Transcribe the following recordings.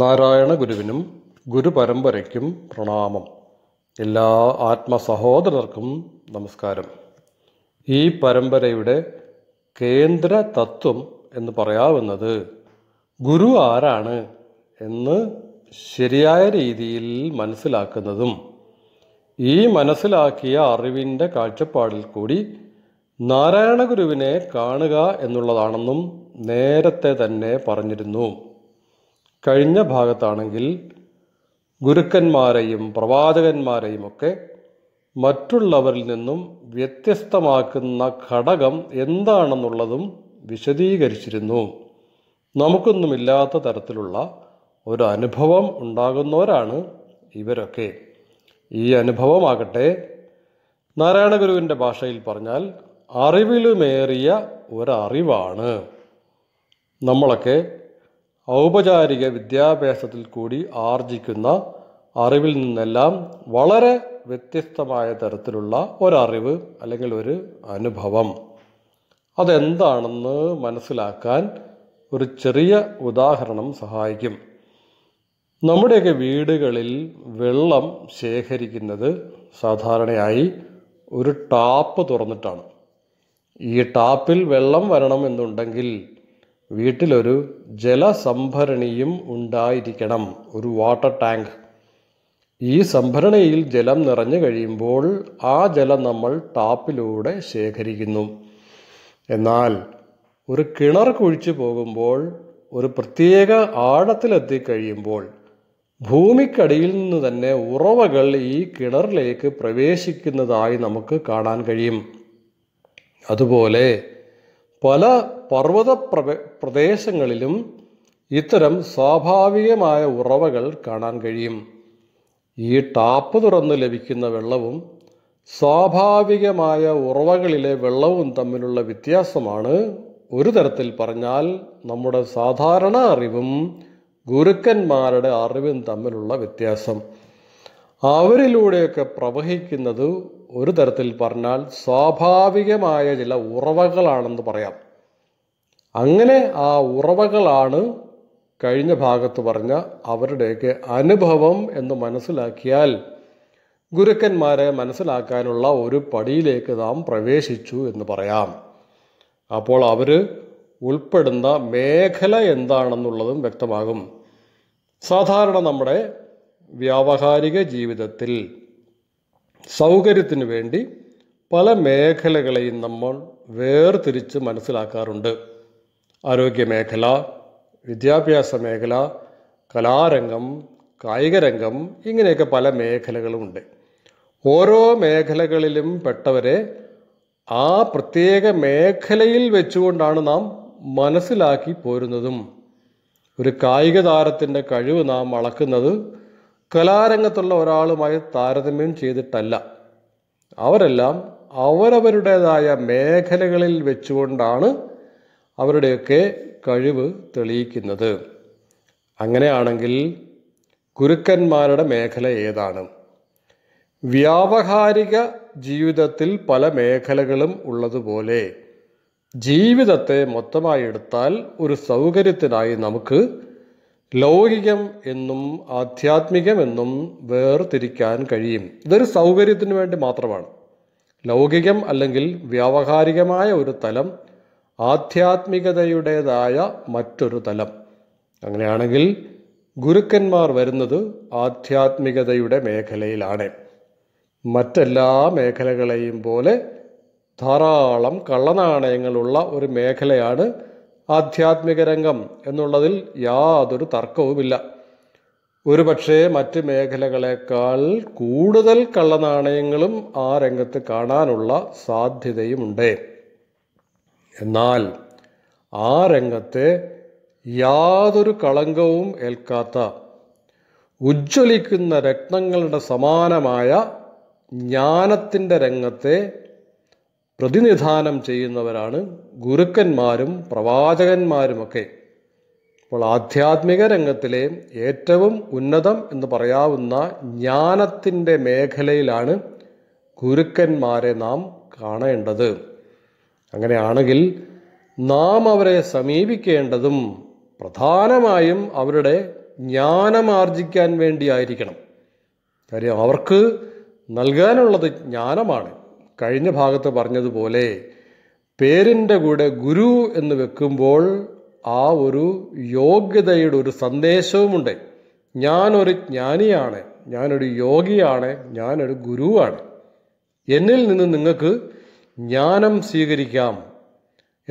നാരായണ ഗുരുവിനും ഗുരുപരമ്പരയ്ക്കും പ്രണാമം എല്ലാ ആത്മസഹോദരർക്കും നമസ്കാരം ഈ പരമ്പരയുടെ കേന്ദ്ര തത്വം എന്ന് പറയാവുന്നത് ഗുരു ആരാണ് എന്ന് ശരിയായ രീതിയിൽ മനസ്സിലാക്കുന്നതും ഈ മനസ്സിലാക്കിയ അറിവിൻ്റെ കാഴ്ചപ്പാടിൽ കൂടി നാരായണ ഗുരുവിനെ കാണുക എന്നുള്ളതാണെന്നും നേരത്തെ തന്നെ പറഞ്ഞിരുന്നു കഴിഞ്ഞ ഭാഗത്താണെങ്കിൽ ഗുരുക്കന്മാരെയും പ്രവാചകന്മാരെയും ഒക്കെ മറ്റുള്ളവരിൽ നിന്നും വ്യത്യസ്തമാക്കുന്ന ഘടകം എന്താണെന്നുള്ളതും വിശദീകരിച്ചിരുന്നു നമുക്കൊന്നുമില്ലാത്ത തരത്തിലുള്ള ഒരു അനുഭവം ഉണ്ടാകുന്നവരാണ് ഇവരൊക്കെ ഈ അനുഭവമാകട്ടെ നാരായണ ഗുരുവിൻ്റെ ഭാഷയിൽ പറഞ്ഞാൽ അറിവിലുമേറിയ ഒരറിവാണ് നമ്മളൊക്കെ ഔപചാരിക വിദ്യാഭ്യാസത്തിൽ കൂടി ആർജിക്കുന്ന അറിവിൽ നിന്നെല്ലാം വളരെ വ്യത്യസ്തമായ തരത്തിലുള്ള ഒരറിവ് അല്ലെങ്കിൽ ഒരു അനുഭവം അതെന്താണെന്ന് മനസ്സിലാക്കാൻ ഒരു ചെറിയ ഉദാഹരണം സഹായിക്കും നമ്മുടെയൊക്കെ വീടുകളിൽ വെള്ളം ശേഖരിക്കുന്നത് സാധാരണയായി ഒരു ടാപ്പ് തുറന്നിട്ടാണ് ഈ ടാപ്പിൽ വെള്ളം വരണം വീട്ടിലൊരു ജലസംഭരണിയും ഉണ്ടായിരിക്കണം ഒരു വാട്ടർ ടാങ്ക് ഈ സംഭരണിയിൽ ജലം നിറഞ്ഞു കഴിയുമ്പോൾ ആ ജലം നമ്മൾ ടാപ്പിലൂടെ ശേഖരിക്കുന്നു എന്നാൽ ഒരു കിണർ കുഴിച്ചു പോകുമ്പോൾ ഒരു പ്രത്യേക ആഴത്തിലെത്തിക്കഴിയുമ്പോൾ ഭൂമിക്കടിയിൽ നിന്ന് തന്നെ ഉറവകൾ ഈ കിണറിലേക്ക് പ്രവേശിക്കുന്നതായി നമുക്ക് കാണാൻ കഴിയും അതുപോലെ പല പർവ്വത പ്രദേശങ്ങളിലും ഇത്തരം സ്വാഭാവികമായ ഉറവകൾ കാണാൻ കഴിയും ഈ ടാപ്പ് തുറന്ന് ലഭിക്കുന്ന വെള്ളവും സ്വാഭാവികമായ ഉറവകളിലെ വെള്ളവും തമ്മിലുള്ള വ്യത്യാസമാണ് ഒരു തരത്തിൽ പറഞ്ഞാൽ നമ്മുടെ സാധാരണ അറിവും ഗുരുക്കന്മാരുടെ അറിവും തമ്മിലുള്ള വ്യത്യാസം അവരിലൂടെയൊക്കെ പ്രവഹിക്കുന്നത് ഒരു തരത്തിൽ പറഞ്ഞാൽ സ്വാഭാവികമായ ചില ഉറവകളാണെന്ന് പറയാം അങ്ങനെ ആ ഉറവകളാണ് കഴിഞ്ഞ ഭാഗത്ത് പറഞ്ഞ അവരുടെയൊക്കെ അനുഭവം എന്ന് മനസ്സിലാക്കിയാൽ ഗുരുക്കന്മാരെ മനസ്സിലാക്കാനുള്ള ഒരു പടിയിലേക്ക് നാം പ്രവേശിച്ചു എന്ന് പറയാം അപ്പോൾ അവർ ഉൾപ്പെടുന്ന മേഖല എന്താണെന്നുള്ളതും വ്യക്തമാകും സാധാരണ നമ്മുടെ വ്യാവഹാരിക ജീവിതത്തിൽ സൗകര്യത്തിന് വേണ്ടി പല മേഖലകളെയും നമ്മൾ വേർതിരിച്ച് മനസ്സിലാക്കാറുണ്ട് ആരോഗ്യ മേഖല വിദ്യാഭ്യാസ മേഖല കലാരംഗം കായികരംഗം ഇങ്ങനെയൊക്കെ പല മേഖലകളുമുണ്ട് ഓരോ മേഖലകളിലും പെട്ടവരെ ആ പ്രത്യേക മേഖലയിൽ വെച്ചുകൊണ്ടാണ് നാം മനസ്സിലാക്കി പോരുന്നതും ഒരു കായിക താരത്തിൻ്റെ കഴിവ് നാം അളക്കുന്നത് കലാരംഗത്തുള്ള ഒരാളുമായി താരതമ്യം ചെയ്തിട്ടല്ല അവരെല്ലാം അവരവരുടേതായ മേഖലകളിൽ വെച്ചുകൊണ്ടാണ് അവരുടെയൊക്കെ കഴിവ് തെളിയിക്കുന്നത് അങ്ങനെയാണെങ്കിൽ ഗുരുക്കന്മാരുടെ മേഖല ഏതാണ് വ്യാവഹാരിക ജീവിതത്തിൽ പല മേഖലകളും ഉള്ളതുപോലെ ജീവിതത്തെ മൊത്തമായി എടുത്താൽ ഒരു സൗകര്യത്തിനായി നമുക്ക് ലൗകികം എന്നും ആധ്യാത്മികമെന്നും എന്നും വേർതിരിക്കാൻ കഴിയും ഇതൊരു സൗകര്യത്തിന് വേണ്ടി മാത്രമാണ് ലൗകികം അല്ലെങ്കിൽ വ്യാവഹാരികമായ ഒരു തലം ആധ്യാത്മികതയുടേതായ മറ്റൊരു തലം അങ്ങനെയാണെങ്കിൽ ഗുരുക്കന്മാർ വരുന്നത് ആധ്യാത്മികതയുടെ മേഖലയിലാണ് മറ്റെല്ലാ മേഖലകളെയും പോലെ ധാരാളം കള്ളനാണയങ്ങളുള്ള ഒരു മേഖലയാണ് ആധ്യാത്മിക രംഗം എന്നുള്ളതിൽ യാതൊരു തർക്കവുമില്ല ഒരുപക്ഷേ മറ്റ് മേഖലകളെക്കാൾ കൂടുതൽ കള്ളനാണയങ്ങളും ആ രംഗത്ത് കാണാനുള്ള സാധ്യതയുമുണ്ട് എന്നാൽ ആ രംഗത്തെ യാതൊരു കളങ്കവും ഏൽക്കാത്ത ഉജ്ജ്വലിക്കുന്ന രത്നങ്ങളുടെ സമാനമായ ജ്ഞാനത്തിൻ്റെ രംഗത്തെ പ്രതിനിധാനം ചെയ്യുന്നവരാണ് ഗുരുക്കന്മാരും പ്രവാചകന്മാരുമൊക്കെ അപ്പോൾ ആധ്യാത്മിക രംഗത്തിലെ ഏറ്റവും ഉന്നതം എന്ന് പറയാവുന്ന ജ്ഞാനത്തിൻ്റെ മേഖലയിലാണ് ഗുരുക്കന്മാരെ നാം കാണേണ്ടത് അങ്ങനെയാണെങ്കിൽ നാം അവരെ സമീപിക്കേണ്ടതും പ്രധാനമായും അവരുടെ ജ്ഞാനം വേണ്ടിയായിരിക്കണം കാര്യം അവർക്ക് നൽകാനുള്ളത് ജ്ഞാനമാണ് കഴിഞ്ഞ ഭാഗത്ത് പറഞ്ഞതുപോലെ പേരിൻ്റെ കൂടെ ഗുരു എന്ന് വെക്കുമ്പോൾ ആ ഒരു യോഗ്യതയുടെ ഒരു സന്ദേശവുമുണ്ട് ഞാനൊരു ജ്ഞാനിയാണ് ഞാനൊരു യോഗിയാണ് ഞാനൊരു ഗുരുവാണ് എന്നിൽ നിന്ന് നിങ്ങൾക്ക് ജ്ഞാനം സ്വീകരിക്കാം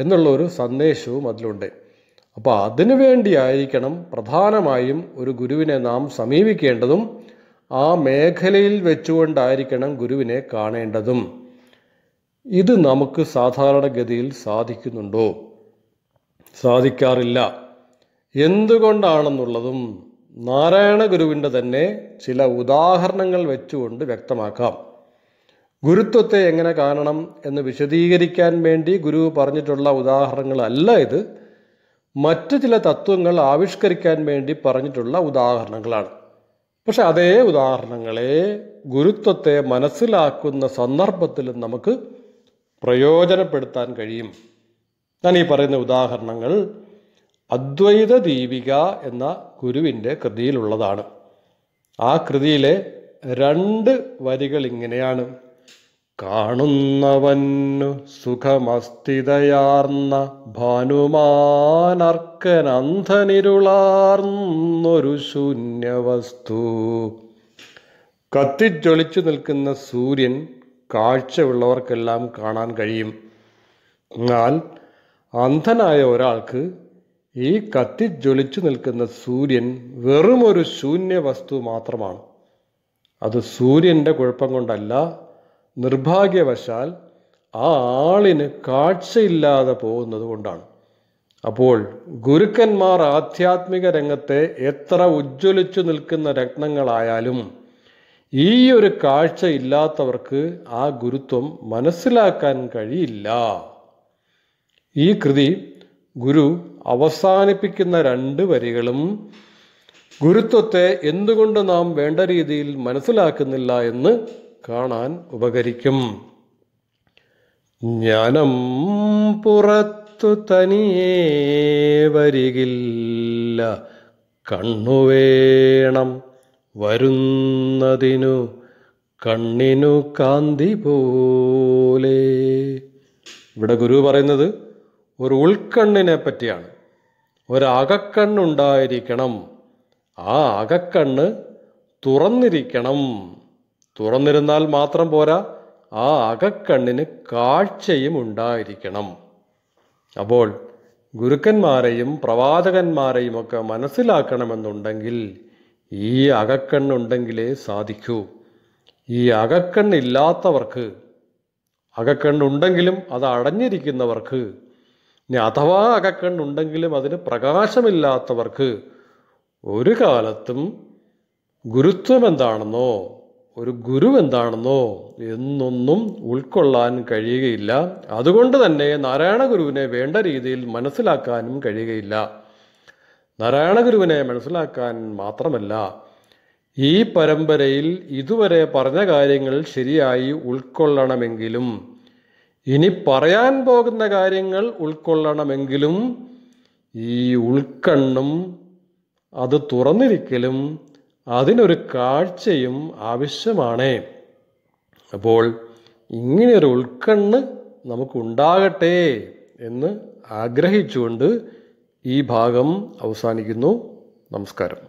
എന്നുള്ള ഒരു സന്ദേശവും അതിലുണ്ട് അപ്പോൾ അതിനു വേണ്ടിയായിരിക്കണം പ്രധാനമായും ഒരു ഗുരുവിനെ നാം സമീപിക്കേണ്ടതും ആ മേഖലയിൽ വെച്ചുകൊണ്ടായിരിക്കണം ഗുരുവിനെ കാണേണ്ടതും ഇത് നമുക്ക് സാധാരണഗതിയിൽ സാധിക്കുന്നുണ്ടോ സാധിക്കാറില്ല എന്തുകൊണ്ടാണെന്നുള്ളതും നാരായണ ഗുരുവിൻ്റെ തന്നെ ചില ഉദാഹരണങ്ങൾ വെച്ചുകൊണ്ട് വ്യക്തമാക്കാം ഗുരുത്വത്തെ എങ്ങനെ കാണണം എന്ന് വിശദീകരിക്കാൻ വേണ്ടി ഗുരു പറഞ്ഞിട്ടുള്ള ഉദാഹരണങ്ങളല്ല ഇത് മറ്റു ചില തത്വങ്ങൾ ആവിഷ്കരിക്കാൻ വേണ്ടി പറഞ്ഞിട്ടുള്ള ഉദാഹരണങ്ങളാണ് പക്ഷെ അതേ ഉദാഹരണങ്ങളെ ഗുരുത്വത്തെ മനസ്സിലാക്കുന്ന സന്ദർഭത്തിലും നമുക്ക് പ്രയോജനപ്പെടുത്താൻ കഴിയും ഞാൻ ഈ പറയുന്ന ഉദാഹരണങ്ങൾ അദ്വൈത ദീപിക എന്ന ഗുരുവിൻ്റെ കൃതിയിലുള്ളതാണ് ആ കൃതിയിലെ രണ്ട് വരികൾ ഇങ്ങനെയാണ് കാണുന്നവന്നു സുഖമസ്ഥിതയാർന്ന ഭാനുമാനർക്കനന്ധനിരുളാർന്നൊരു ശൂന്യവസ്തു കത്തിജ്വലിച്ചു നിൽക്കുന്ന സൂര്യൻ കാഴ്ച ഉള്ളവർക്കെല്ലാം കാണാൻ കഴിയും എന്നാൽ അന്ധനായ ഒരാൾക്ക് ഈ കത്തി ജ്വലിച്ചു നിൽക്കുന്ന സൂര്യൻ വെറും ഒരു ശൂന്യ വസ്തു മാത്രമാണ് അത് സൂര്യൻ്റെ കുഴപ്പം കൊണ്ടല്ല നിർഭാഗ്യവശാൽ ആ ആളിന് കാഴ്ചയില്ലാതെ പോകുന്നത് കൊണ്ടാണ് അപ്പോൾ ഗുരുക്കന്മാർ ആധ്യാത്മിക രംഗത്തെ എത്ര ഉജ്ജ്വലിച്ചു നിൽക്കുന്ന രത്നങ്ങളായാലും ഈ ഒരു കാഴ്ച ഇല്ലാത്തവർക്ക് ആ ഗുരുത്വം മനസ്സിലാക്കാൻ കഴിയില്ല ഈ കൃതി ഗുരു അവസാനിപ്പിക്കുന്ന രണ്ട് വരികളും ഗുരുത്വത്തെ എന്തുകൊണ്ട് നാം വേണ്ട രീതിയിൽ മനസ്സിലാക്കുന്നില്ല എന്ന് കാണാൻ ഉപകരിക്കും ജ്ഞാനം പുറത്തു തനിയേ വരികില്ല കണ്ണുവേണം വരുന്നതിനു കണ്ണിനു കാന്തി പോലെ ഇവിടെ ഗുരു പറയുന്നത് ഒരു ഉൾക്കണ്ണിനെ പറ്റിയാണ് ഒരകക്കണ്ണുണ്ടായിരിക്കണം ആ അകക്കണ്ണ് തുറന്നിരിക്കണം തുറന്നിരുന്നാൽ മാത്രം പോരാ ആ അകക്കണ്ണിന് കാഴ്ചയും ഉണ്ടായിരിക്കണം അപ്പോൾ ഗുരുക്കന്മാരെയും പ്രവാചകന്മാരെയും ഒക്കെ മനസ്സിലാക്കണമെന്നുണ്ടെങ്കിൽ ഈ അകക്കണ്ണുണ്ടെങ്കിലേ സാധിക്കൂ ഈ അകക്കണ്ണില്ലാത്തവർക്ക് അകക്കണ്ണുണ്ടെങ്കിലും അത് അടഞ്ഞിരിക്കുന്നവർക്ക് ഇനി അഥവാ അകക്കണ്ണുണ്ടെങ്കിലും അതിന് പ്രകാശമില്ലാത്തവർക്ക് ഒരു കാലത്തും ഗുരുത്വം എന്താണെന്നോ ഒരു ഗുരു എന്താണെന്നോ എന്നൊന്നും ഉൾക്കൊള്ളാൻ കഴിയുകയില്ല അതുകൊണ്ട് തന്നെ നാരായണ ഗുരുവിനെ വേണ്ട രീതിയിൽ മനസ്സിലാക്കാനും കഴിയുകയില്ല നാരായണഗുരുവിനെ മനസ്സിലാക്കാൻ മാത്രമല്ല ഈ പരമ്പരയിൽ ഇതുവരെ പറഞ്ഞ കാര്യങ്ങൾ ശരിയായി ഉൾക്കൊള്ളണമെങ്കിലും ഇനി പറയാൻ പോകുന്ന കാര്യങ്ങൾ ഉൾക്കൊള്ളണമെങ്കിലും ഈ ഉൾക്കണ്ണും അത് തുറന്നിരിക്കലും അതിനൊരു കാഴ്ചയും ആവശ്യമാണ് അപ്പോൾ ഇങ്ങനെയൊരു ഉൾക്കണ്ണ് നമുക്കുണ്ടാകട്ടെ എന്ന് ആഗ്രഹിച്ചുകൊണ്ട് ഈ ഭാഗം അവസാനിക്കുന്നു നമസ്കാരം